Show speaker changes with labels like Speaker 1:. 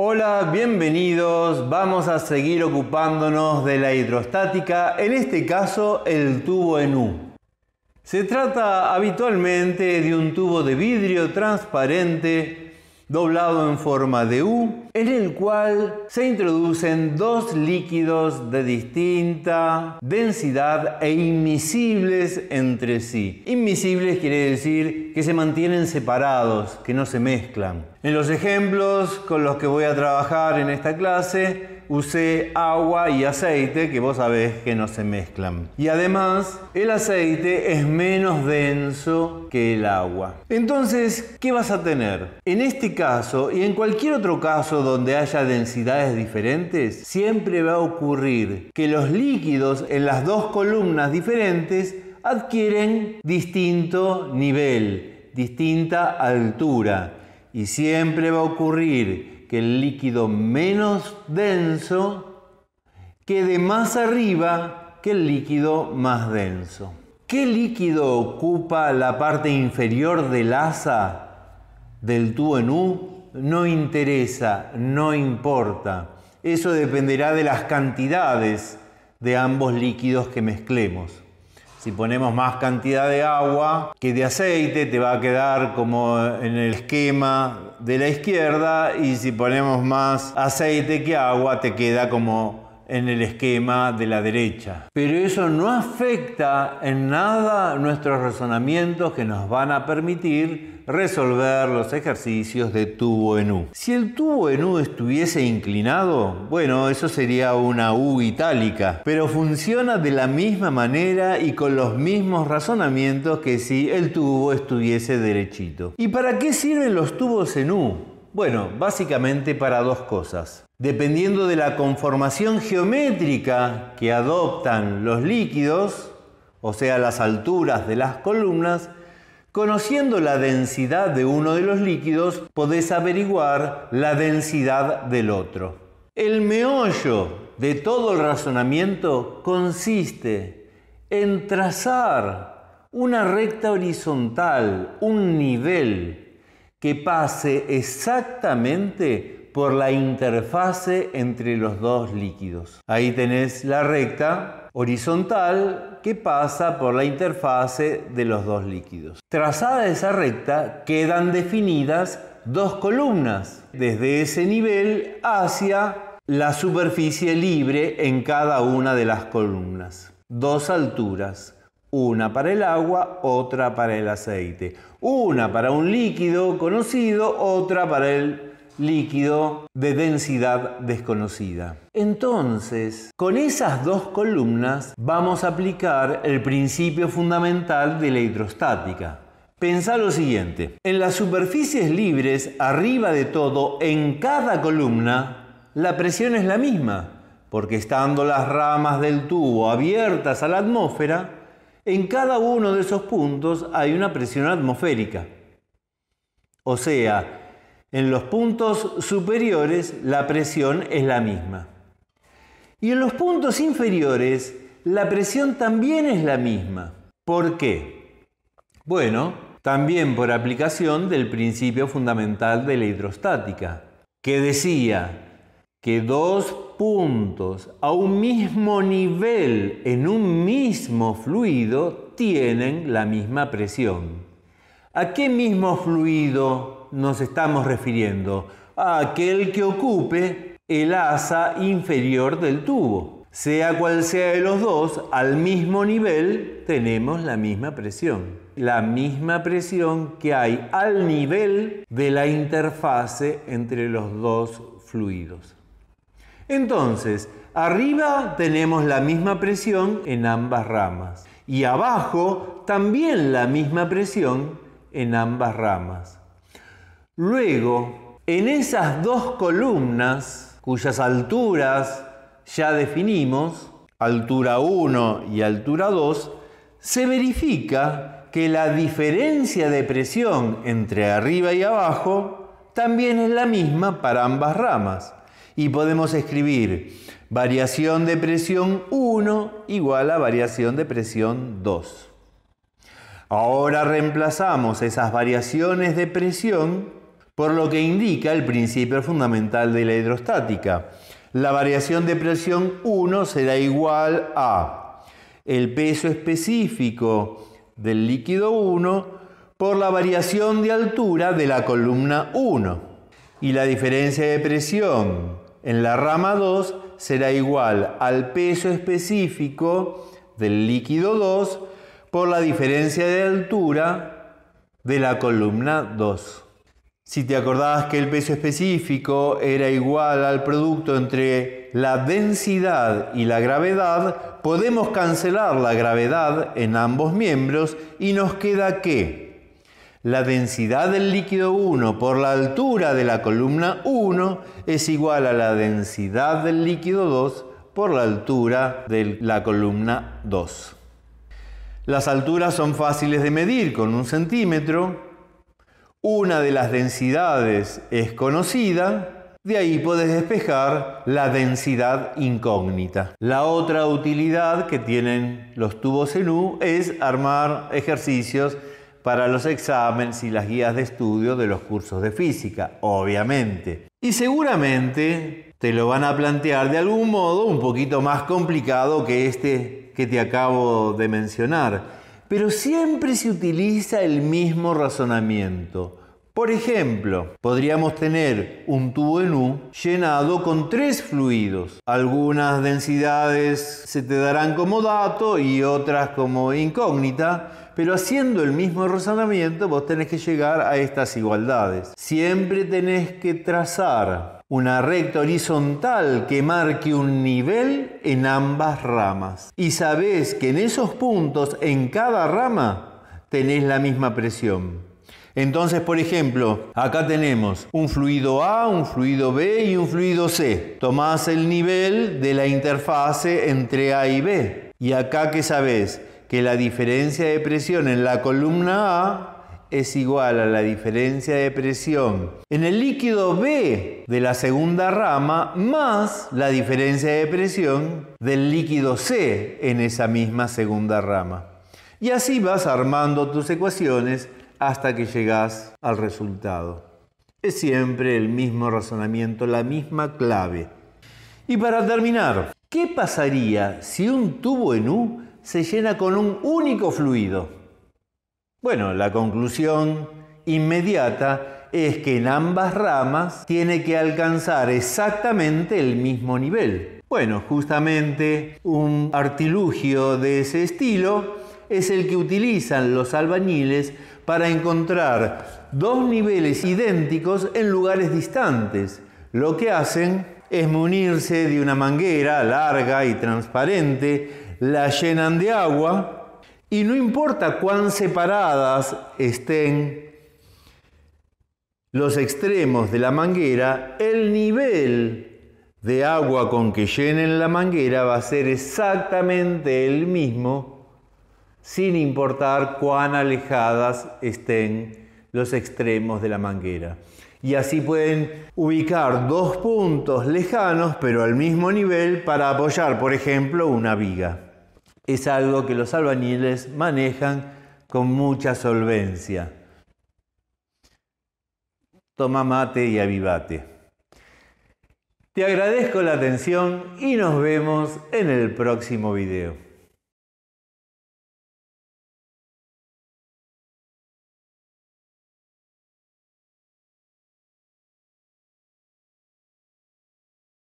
Speaker 1: Hola, bienvenidos. Vamos a seguir ocupándonos de la hidrostática, en este caso el tubo en U. Se trata habitualmente de un tubo de vidrio transparente doblado en forma de U, en el cual se introducen dos líquidos de distinta densidad e inmisibles entre sí. Inmisibles quiere decir que se mantienen separados, que no se mezclan. En los ejemplos con los que voy a trabajar en esta clase, usé agua y aceite, que vos sabés que no se mezclan. Y además, el aceite es menos denso que el agua. Entonces, ¿qué vas a tener? En este caso y en cualquier otro caso donde haya densidades diferentes, siempre va a ocurrir que los líquidos en las dos columnas diferentes adquieren distinto nivel, distinta altura. Y siempre va a ocurrir que el líquido menos denso quede más arriba que el líquido más denso. ¿Qué líquido ocupa la parte inferior del asa del tubo en U? No interesa, no importa. Eso dependerá de las cantidades de ambos líquidos que mezclemos. Si ponemos más cantidad de agua que de aceite, te va a quedar como en el esquema de la izquierda. Y si ponemos más aceite que agua, te queda como en el esquema de la derecha. Pero eso no afecta en nada nuestros razonamientos que nos van a permitir resolver los ejercicios de tubo en U. Si el tubo en U estuviese inclinado, bueno, eso sería una U itálica, pero funciona de la misma manera y con los mismos razonamientos que si el tubo estuviese derechito. ¿Y para qué sirven los tubos en U? Bueno, básicamente para dos cosas. Dependiendo de la conformación geométrica que adoptan los líquidos, o sea, las alturas de las columnas, conociendo la densidad de uno de los líquidos, podés averiguar la densidad del otro. El meollo de todo el razonamiento consiste en trazar una recta horizontal, un nivel, que pase exactamente por la interfase entre los dos líquidos. Ahí tenés la recta horizontal que pasa por la interfase de los dos líquidos. Trazada esa recta quedan definidas dos columnas desde ese nivel hacia la superficie libre en cada una de las columnas. Dos alturas una para el agua, otra para el aceite. Una para un líquido conocido, otra para el líquido de densidad desconocida. Entonces, con esas dos columnas vamos a aplicar el principio fundamental de la hidrostática. Pensá lo siguiente, en las superficies libres, arriba de todo, en cada columna, la presión es la misma, porque estando las ramas del tubo abiertas a la atmósfera, en cada uno de esos puntos hay una presión atmosférica. O sea, en los puntos superiores la presión es la misma. Y en los puntos inferiores la presión también es la misma. ¿Por qué? Bueno, también por aplicación del principio fundamental de la hidrostática, que decía que dos puntos a un mismo nivel en un mismo fluido tienen la misma presión. ¿A qué mismo fluido nos estamos refiriendo? A aquel que ocupe el asa inferior del tubo. Sea cual sea de los dos, al mismo nivel tenemos la misma presión. La misma presión que hay al nivel de la interfase entre los dos fluidos. Entonces, arriba tenemos la misma presión en ambas ramas y abajo también la misma presión en ambas ramas. Luego, en esas dos columnas cuyas alturas ya definimos, altura 1 y altura 2, se verifica que la diferencia de presión entre arriba y abajo también es la misma para ambas ramas y podemos escribir variación de presión 1 igual a variación de presión 2. Ahora reemplazamos esas variaciones de presión por lo que indica el principio fundamental de la hidrostática. La variación de presión 1 será igual a el peso específico del líquido 1 por la variación de altura de la columna 1 y la diferencia de presión en la rama 2 será igual al peso específico del líquido 2 por la diferencia de altura de la columna 2. Si te acordabas que el peso específico era igual al producto entre la densidad y la gravedad, podemos cancelar la gravedad en ambos miembros y nos queda que la densidad del líquido 1 por la altura de la columna 1 es igual a la densidad del líquido 2 por la altura de la columna 2. Las alturas son fáciles de medir con un centímetro. Una de las densidades es conocida. De ahí puedes despejar la densidad incógnita. La otra utilidad que tienen los tubos en U es armar ejercicios para los exámenes y las guías de estudio de los cursos de física, obviamente. Y seguramente te lo van a plantear de algún modo un poquito más complicado que este que te acabo de mencionar. Pero siempre se utiliza el mismo razonamiento. Por ejemplo, podríamos tener un tubo en U llenado con tres fluidos. Algunas densidades se te darán como dato y otras como incógnita, pero haciendo el mismo razonamiento vos tenés que llegar a estas igualdades. Siempre tenés que trazar una recta horizontal que marque un nivel en ambas ramas. Y sabés que en esos puntos, en cada rama, tenés la misma presión. Entonces, por ejemplo, acá tenemos un fluido A, un fluido B y un fluido C. Tomás el nivel de la interfase entre A y B. Y acá, ¿qué sabés? que la diferencia de presión en la columna A es igual a la diferencia de presión en el líquido B de la segunda rama más la diferencia de presión del líquido C en esa misma segunda rama. Y así vas armando tus ecuaciones hasta que llegas al resultado. Es siempre el mismo razonamiento, la misma clave. Y para terminar, ¿qué pasaría si un tubo en U se llena con un único fluido. Bueno, la conclusión inmediata es que en ambas ramas tiene que alcanzar exactamente el mismo nivel. Bueno, justamente un artilugio de ese estilo es el que utilizan los albañiles para encontrar dos niveles idénticos en lugares distantes. Lo que hacen es munirse de una manguera larga y transparente la llenan de agua y no importa cuán separadas estén los extremos de la manguera, el nivel de agua con que llenen la manguera va a ser exactamente el mismo sin importar cuán alejadas estén los extremos de la manguera. Y así pueden ubicar dos puntos lejanos pero al mismo nivel para apoyar, por ejemplo, una viga es algo que los albañiles manejan con mucha solvencia. Toma mate y avivate. Te agradezco la atención y nos vemos en el próximo video.